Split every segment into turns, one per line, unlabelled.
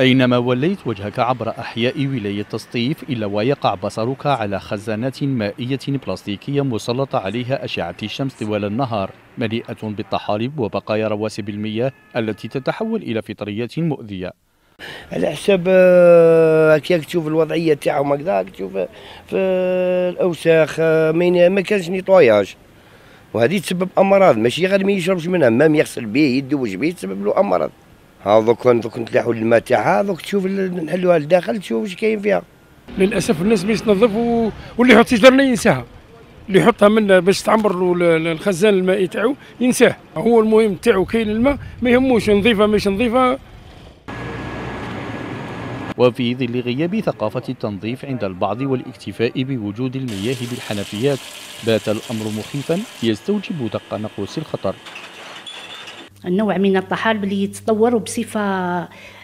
أينما وليت وجهك عبر أحياء ولاية تسطيف إلا ويقع بصرك على خزانات مائية بلاستيكية مسلطة عليها أشعة الشمس طوال النهار مليئة بالطحالب وبقايا رواسب المياه التي تتحول إلى فطريات مؤذية على حسب هكاك آه، تشوف الوضعيه تاعهم هكذا تشوف في الاوساخ آه، ما كانش نيطواياج وهذه تسبب امراض ماشي غير ما يشربش منها ما يغسل به يده وجبه تسبب له امراض هذوك دوك نتلاحوا الماء تاعها هذوك تشوف نحلوها لداخل تشوف واش كاين فيها للاسف
الناس ما يتنظف و... واللي يحط سجارنا ينساها اللي يحطها من باش تعمر له الخزان المائي تاعو ينساه هو المهم تاعو كاين الماء ما يهموش نظيفه مش نظيفه
وفي ظل غياب ثقافة التنظيف عند البعض والاكتفاء بوجود المياه بالحنفيات بات الأمر مخيفا يستوجب تقنقص الخطر النوع من الطحالب اللي يتطور بصفه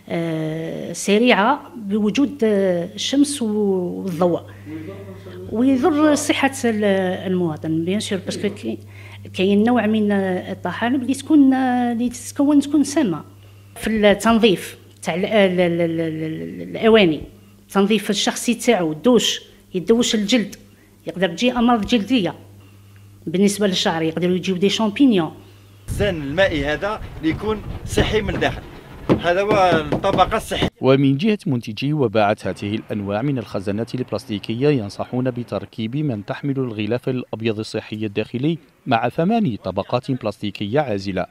آه، سريعه بوجود آه، الشمس والضوء ويضر صحه المواطن بيان سور باسكو كاين نوع من الطحالب اللي تكون اللي آه، تتكون تكون سامه في التنظيف تاع الاواني التنظيف الشخصي تاعو الدوش يدوش الجلد يقدر تجي امراض جلديه بالنسبه للشعر يقدر يجيو دي شامبينيون الزان المائي هذا اللي يكون صحي من الداخل هذا هو الطبقة الصحية ومن جهة منتجي وباعة هذه الأنواع من الخزانات البلاستيكية ينصحون بتركيب من تحمل الغلاف الأبيض الصحي الداخلي مع ثماني طبقات بلاستيكية عازلة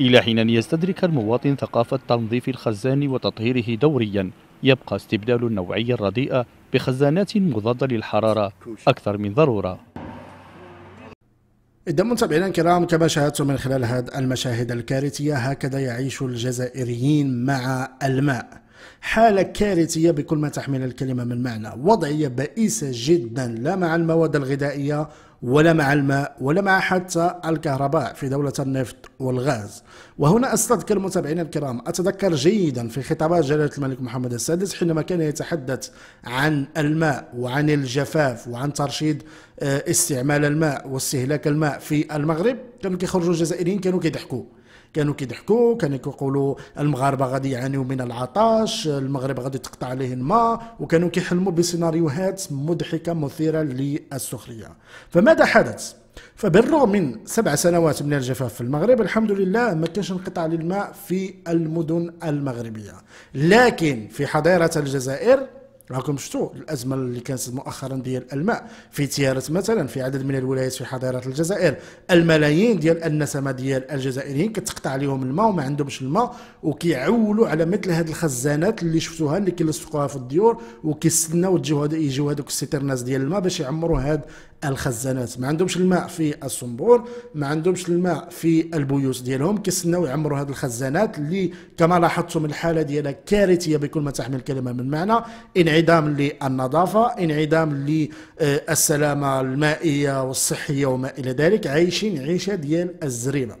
إلى حين أن يستدرك المواطن ثقافة تنظيف الخزان وتطهيره دوريا يبقى استبدال النوعية الرديئة بخزانات مضادة للحرارة أكثر من ضرورة
إذا متابعينا الكرام كما شاهدتم من خلال هذه المشاهد الكارثية هكذا يعيش الجزائريين مع الماء حالة كارثية بكل ما تحمل الكلمة من معنى وضعية بائسة جدا لا مع المواد الغذائية ولا مع الماء ولا مع حتى الكهرباء في دولة النفط والغاز وهنا أستذكر متابعينا الكرام أتذكر جيدا في خطابات جلالة الملك محمد السادس حينما كان يتحدث عن الماء وعن الجفاف وعن ترشيد آه، استعمال الماء واستهلاك الماء في المغرب كانوا كيخرجوا الجزائريين كانوا كيضحكوا كانوا كيضحكوا كانوا كيقولوا المغاربه غادي يعانيوا من العطش المغرب غادي تقطع عليه الماء وكانوا كيحلموا بسيناريوهات مضحكه مثيره للسخريه فماذا حدث فبالرغم من سبع سنوات من الجفاف في المغرب الحمد لله ما كانش انقطاع للماء في المدن المغربيه لكن في حضيره الجزائر راكم شفتوا الازمه اللي كانت مؤخرا ديال الماء في تيارت مثلا في عدد من الولايات في حضيره الجزائر الملايين ديال النسمه ديال الجزائريين كتقطع عليهم الماء وما عندهمش الماء وكيعولوا على مثل هذه الخزانات اللي شفتوها اللي كيلصقوها في الديور وكيستناو تجيو يجيو هذوك السيترناس ديال الماء باش يعمروا هاد الخزانات ما عندهمش الماء في الصنبور ما عندهمش الماء في البيوت ديالهم كيستناو يعمروا هذه الخزانات اللي كما لاحظتم الحاله ديالها كارثيه بكل ما تحمل الكلمه من معنى انعدام للنظافه انعدام للسلامه المائيه والصحيه وما الى ذلك عايشين عيشه ديال الزريبه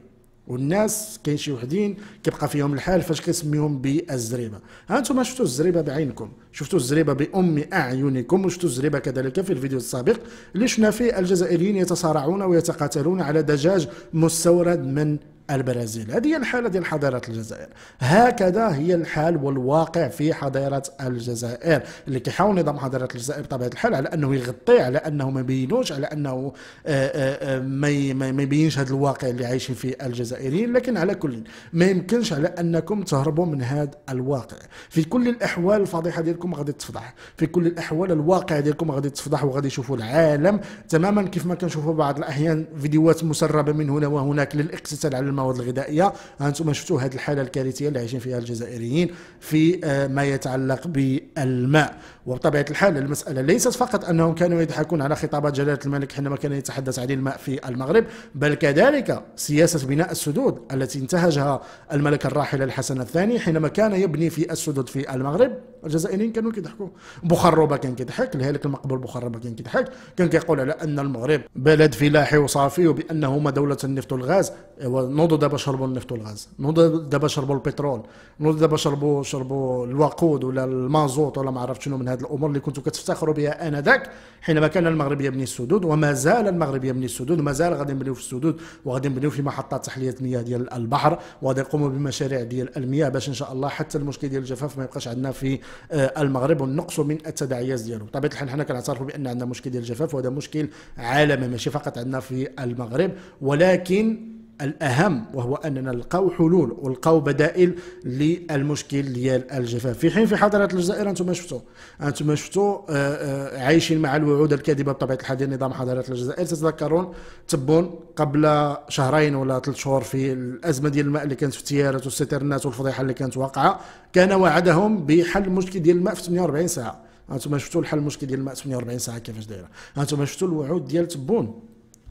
والناس كاين شي وحدين كيبقى فيهم الحال فاش كيسميهم بالزريبه ها انتم شفتوا الزريبه بعينكم شفتوا الزريبه بام اعينكم وشفتوا الزريبه كذلك في الفيديو السابق اللي شفنا فيه الجزائريين يتصارعون ويتقاتلون على دجاج مستورد من البرازيل هذه هي الحالة ديال حضارة الجزائر هكذا هي الحال والواقع في حضارة الجزائر اللي كيحاول نظام حضارة الجزائر بطبيعة الحال على أنه يغطيه على أنه ما يبينوش على أنه آه، آه، آه، ما يبينش هذا الواقع اللي عايشين فيه الجزائريين لكن على كل ما يمكنش على أنكم تهربوا من هذا الواقع في كل الأحوال الفضيحة ديالكم غادي تفضح في كل الأحوال الواقع ديالكم غادي تفضح وغادي يشوفوا العالم تماما كيف ما كنشوفوا بعض الأحيان فيديوهات مسربة من هنا وهناك للاقتتال على الم المواد الغذائيه هانتم شفتوا هذه الحاله الكارثيه اللي عايشين فيها الجزائريين في آه، ما يتعلق بالماء وبطبيعه الحال المساله ليست فقط انهم كانوا يضحكون على خطابات جلاله الملك حينما كان يتحدث عن الماء في المغرب بل كذلك سياسه بناء السدود التي انتهجها الملك الراحل الحسن الثاني حينما كان يبني في السدود في المغرب الجزائريين كانوا كيضحكوا بخربه كان كيضحك الهالك المقبول بخربه كان كيضحك كان كيقول على ان المغرب بلد فلاحي وصافي وبانهما دوله النفط والغاز نوضوا دابا شربوا النفط والغاز نوضوا دابا شربوا البترول نوضوا دابا شربوا شربوا الوقود ولا المازوت ولا ما عرفت شنو من هذه الامور اللي كنتوا كتفتخروا بها انذاك حينما كان المغرب يبني السدود وما زال المغرب يبني السدود وما زال غادي نبنيو في السدود وغادي نبنيو في محطات تحليه المياه ديال البحر وغادي نقوموا بمشاريع ديال المياه باش ان شاء الله حتى المشكل ديال الجفاف ما يبقاش عندنا في آه، المغرب ونقصوا من التداعيات ديالو بطبيعه الحال حنا كنعترفوا بان عندنا مشكل ديال الجفاف وهذا مشكل عالمي ماشي فقط عندنا في المغرب ولكن الأهم وهو أننا نلقاو حلول ولقاو بدائل للمشكل ديال الجفاف في حين في حضارة الجزائر أنتم شفتوا أنتم شفتوا آه، آه، عايشين مع الوعود الكاذبة بطبيعة الحال ديال نظام حضارة الجزائر تتذكرون تبون قبل شهرين ولا ثلاث شهور في الأزمة ديال الماء اللي كانت في التيارات والسترنات والفضيحة اللي كانت واقعة كان وعدهم بحل المشكل ديال الماء في 48 ساعة انتم شفتوا الحل المشكل ديال الماء 48 ساعه كيفاش دايره انتم شفتوا الوعود ديال تبون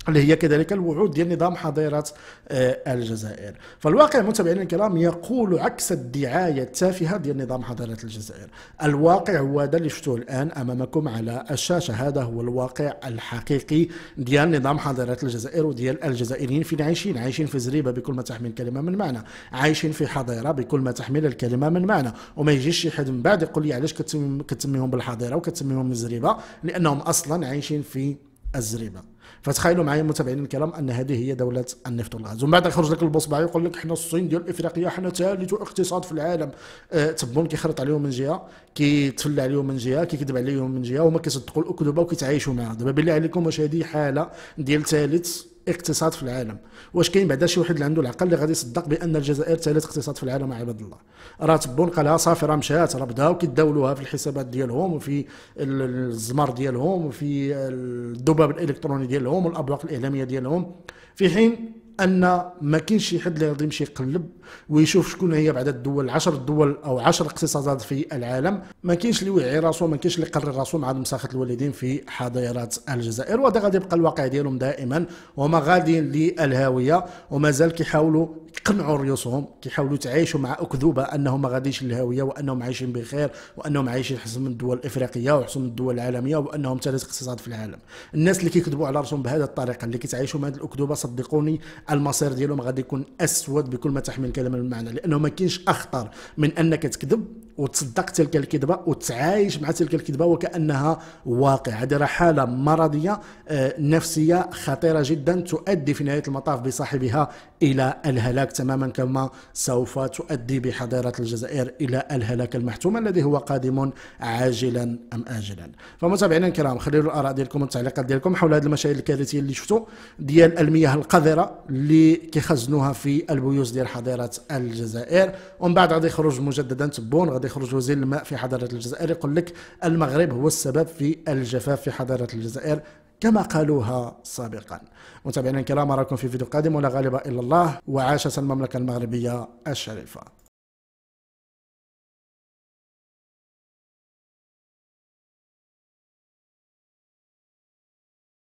اللي هي كذلك الوعود ديال نظام حظيرة آه، الجزائر فالواقع متابعينا الكرام يقول عكس الدعاية التافهة ديال نظام حظيرة الجزائر الواقع هو هذا اللي شفتوه الآن أمامكم على الشاشة هذا هو الواقع الحقيقي ديال نظام حظيرة الجزائر وديال الجزائريين فين عايشين عايشين في زريبة بكل ما تحمل الكلمة من معنى عايشين في حظيرة بكل ما تحمل الكلمة من معنى وما يجيش شي حد من بعد يقول لي علاش كتسميهم بالحظيرة وكتسميهم زريبة لأنهم أصلا عايشين في الزريبه فتخيلوا معايا متابعين الكرام ان هذه هي دوله النفط والغاز ومن بعد يخرج لك البصبع يقول لك حنا الصين ديال افريقيا حنا ثالث اقتصاد في العالم أه تبون كيخرط عليهم من جهه كيتفلى عليهم من جهه كيكذب عليهم من جهه وما كيصدقوا الاكذوبه وكيتعايشوا معها دابا بالله عليكم واش هذه حاله ديال ثالث اقتصاد في العالم واش كاين بعدا شي واحد اللي عنده العقل اللي غادي يصدق بان الجزائر ثالث اقتصاد في العالم عباد الله راه تبون قالها صافي راه مشات راه بداو كيداولوها في الحسابات ديالهم وفي الزمر ديالهم وفي الذباب الالكتروني ديالهم والابواق الاعلاميه ديالهم في حين ان ما كاينش شي حد اللي غادي يمشي يقلب ويشوف شكون هي بعد الدول 10 دول او 10 اقتصادات في العالم ما كاينش اللي وعي راسو ما كاينش اللي قرر راسو مع مساخه الوالدين في حاضرات الجزائر وهذا غادي يبقى الواقع ديالهم دائما وما غاديين للهاويه ومازال كيحاولوا يقنعوا ريوسهم كيحاولوا يتعايشوا مع اكذوبه انهم ما غاديش للهاويه وانهم عايشين بخير وانهم عايشين حسن من الدول الافريقيه وحسن من الدول العالميه وانهم ثالث اقتصاد في العالم الناس اللي كيكذبوا على راسهم بهذه الطريقه اللي كيتعايشوا مع هذه الاكذوبه صدقوني المصير ديالهم غادي يكون اسود بكل ما تحمل الكلمه من معنى لانه ما كاينش اخطر من انك تكذب وتصدق تلك الكذبه وتعايش مع تلك الكذبه وكانها واقع هذه راه حاله مرضيه آه، نفسيه خطيره جدا تؤدي في نهايه المطاف بصاحبها الى الهلاك تماما كما سوف تؤدي بحضيره الجزائر الى الهلاك المحتوم الذي هو قادم عاجلا ام اجلا فمتابعينا الكرام خليوا الاراء ديالكم والتعليقات ديالكم حول هذه المشاهد الكارثيه اللي شفتوا ديال المياه القذره اللي كيخزنوها في البيوز ديال حضيره الجزائر ومن بعد غادي يخرج مجددا تبون غادي يخرج وزير الماء في حضاره الجزائر يقول لك المغرب هو السبب في الجفاف في حضاره الجزائر كما قالوها سابقا متابعينا الكرام اراكم في فيديو قادم ولا غالب الا الله وعاشت المملكه المغربيه الشريفه